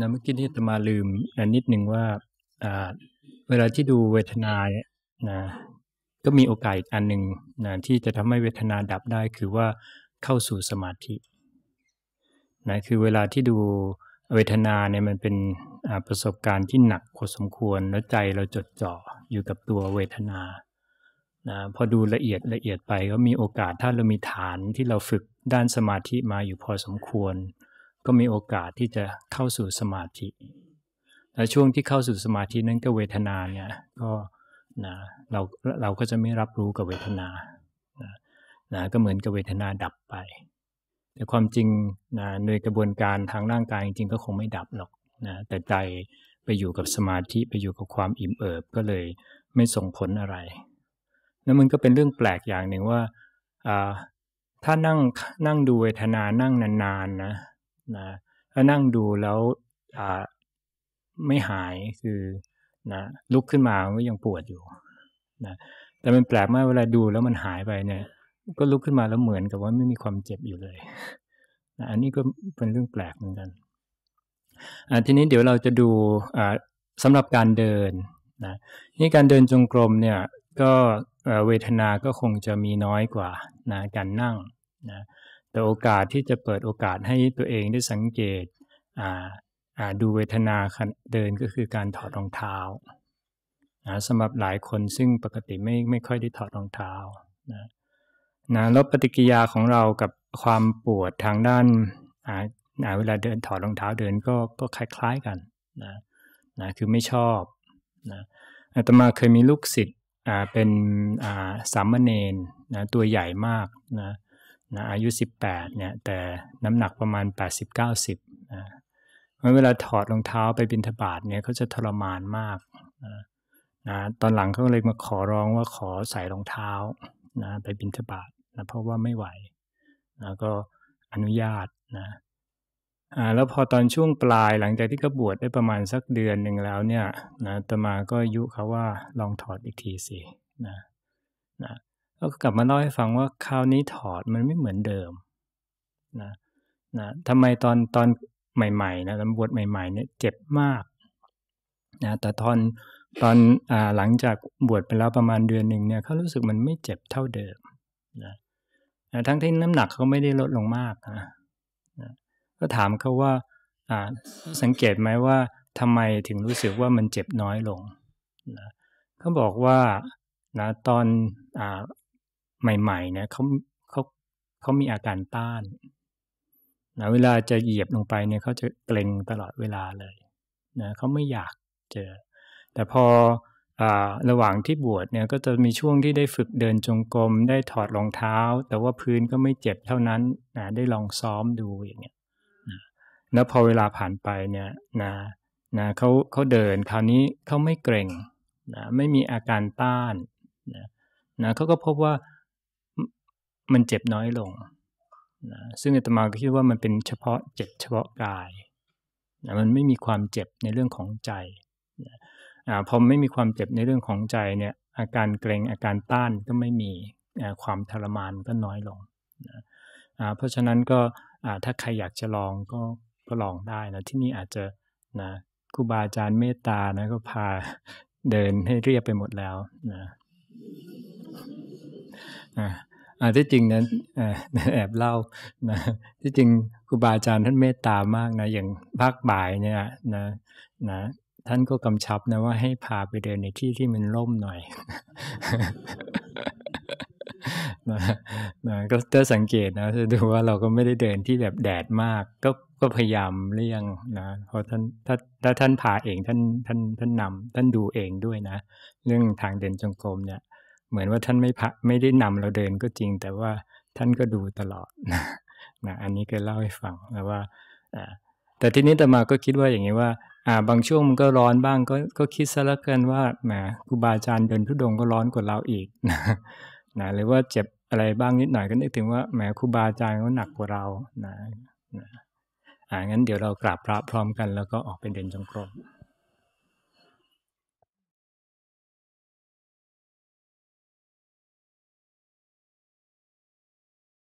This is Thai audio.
นะเมื่อกี้ที่จะมาลืมนะนิดหนึ่งว่าเวลาที่ดูเวทนาเนี่ยนะก็มีโอกาสอีกอันหนึ่งนะที่จะทำให้เวทนาดับได้ คือว่าเข้าสู่สมาธินะคือเวลาที่ดูเวทนาเนี่ยมันเป็นประสบการณ์ที่หนักพอสมควรแล้วใจเราจดจ่ออยู่กับตัวเวทนานะพอดูละเอียดละเอียดไป ก็มีโอกาสถ้าเรามีฐานที่เราฝึกด้านสมาธิมาอยู่พอสมควรก็มีโอกาสที่จะเข้าสู่สมาธิและช่วงที่เข้าสู่สมาธินั้นก็เวทนาเนี่ย ก็นะเราเราก็จะไม่รับรู้กับเวทนานะนะก็เหมือนกับเวทนาดับไป แต่ความจริงนะในกระบวนการทางร่างกายจริงก็คงไม่ดับหรอกนะแต่ใจไปอยู่กับสมาธิไปอยู่กับความอิ่มเอิบก็เลยไม่ส่งผลอะไร แล้วมันก็เป็นเรื่องแปลกอย่างหนึ่งว่าถ้านั่งนั่งดูเวทนานั่งนานๆนะนะถ้านั่งดูแล้วไม่หายคือนะ ลุกขึ้นมาก็ยังปวดอยู่นะแต่มันแปลกมากเวลาดูแล้วมันหายไปเนี่ย ก็ลุกขึ้นมาแล้วเหมือนกับว่าไม่มีความเจ็บอยู่เลยนะอันนี้ก็เป็นเรื่องแปลกเหมือนกันทีนี้เดี๋ยวเราจะดูสำหรับการเดินนะนี่การเดินจงกรมเนี่ย ก็เวทนา ก็คงจะมีน้อยกว่านะ การนั่งนะแต่โอกาสที่จะเปิดโอกาสให้ตัวเองได้สังเกตดูเวทนาเดินก็คือการถอดรองเท้านะสำหรับหลายคนซึ่งปกติไม่ไม่ค่อยได้ถอดรองเท้านะนะลบปฏิกิยาของเรากับความปวดทางด้านเวลาเดินถอดรองเท้าเดินก็ก็คล้ายๆกันนะนะคือไม่ชอบนะอาตมาเคยมีลูกศิษย์เป็นสามเณรนะตัวใหญ่มากนะนะอายุ 18เนี่ย แต่น้ำหนักประมาณ 80-90นะเพราะเวลาถอดรองเท้าไปบินทบาทเนี่ยเขาจะทรมานมากนะนะตอนหลังเขาเลยมาขอร้องว่าขอใส่รองเท้านะ ไปบินทบาทนะเพราะว่าไม่ไหวนะก็อนุญาตนะอ่าแล้วพอตอนช่วงปลายหลังจากที่เขาบวชได้ประมาณสักเดือนหนึ่งแล้วเนี่ยนะตมาก็ยุเขาว่าลองถอดอีกทีสินะ นะแล้วก็กลับมาเล่าให้ฟังว่าคราวนี้ถอดมันไม่เหมือนเดิมนะนะทำไมตอนตอนใหม่ๆนะตอนบวชใหม่ๆเนี่ยเจ็บมากนะแต่ตอนตอนอ่าหลังจากบวชไปแล้วประมาณเดือนหนึ่งเนี่ยเขารู้สึกมันไม่เจ็บเท่าเดิมนะนะทั้งที่น้ำหนักเขาไม่ได้ลดลงมากนะนะก็ถามเขาว่าอ่าสังเกตไหมว่าทำไมถึงรู้สึกว่ามันเจ็บน้อยลงนะเขาบอกว่านะตอนอ่าใหม่ ๆ เนี่ยเขาเขาเขามีอาการต้านนะเวลาจะเหยียบลงไปเนี่ยเขาจะเกรงตลอดเวลาเลยนะเขาไม่อยากเจอ แต่พออระหว่างที่บวชเนี่ย ก็จะมีช่วงที่ได้ฝึกเดินจงกรมได้ถอดรองเท้า แต่ว่าพื้นก็ไม่เจ็บเท่านั้นนะได้ลองซ้อมดูอย่างเงี้ยนะแล้วพอเวลาผ่านไปเนี่ย นะ นะเขาเขาเดินคราวนี้เขาไม่เกรงนะไม่มีอาการต้านนะนะเขาก็พบว่ามันเจ็บน้อยลงนะซึ่งอาตมาก็คิดว่ามันเป็นเฉพาะเจ็บเฉพาะกายนะมันไม่มีความเจ็บในเรื่องของใจนะพอไม่มีความเจ็บในเรื่องของใจเนี่ย อาการเกรงอาการต้านก็ไม่มีความทรมานก็น้อยลงนะเพราะฉะนั้นก็ถ้าใครอยากจะลองก็ก็ลองได้นะที่นี่อาจจะนะครูบาอาจารย์เมตตานะ ก็พาเดินให้เรียบไปหมดแล้วนะอที่จริงนั้นแอบเล่านะที่จริงครูบาอาจารย์ท่านเมตตามากนะ อย่างภาคบ่ายเนี่ยนะนะท่านก็กำชับนะว่าให้พาไปเดินในที่ที่มันร่มหน่อยนะนะก็จะสังเกตนะจะดูว่าเราก็ไม่ได้เดินที่แบบแดดมาก ก็ก็พยายามเลี่ยงนะเพราะท่านถ้าถ้าท่านพาเองท่านท่านท่านนำท่านดูเองด้วยนะเรื่องทางเดินจงกรมเนี่ยเหมือนว่าท่านไม่พระไม่ได้นำเราเดินก็จริง แต่ว่าท่านก็ดูตลอดนะนะอันนี้ก็เล่าให้ฟังแล้วว่าแต่ทีนี้ต่มาก็คิดว่าอย่างนี้ว่าบางช่วงมันก็ร้อนบ้างก็ก็คิดซะละกันว่าแหมครูบาอาจารย์เดินทุดงก็ร้อนกว่าเราอีกนะนะหรือว่าเจ็บอะไรบ้างนิดหน่อยก็นึกถึงว่าแหมครูบาอาจารย์ก็หนักกว่าเรานะนะ อ่างั้นเดี๋ยวเรากราบพระพร้อมกัน แล้วก็ออกเป็นเดินจงกรม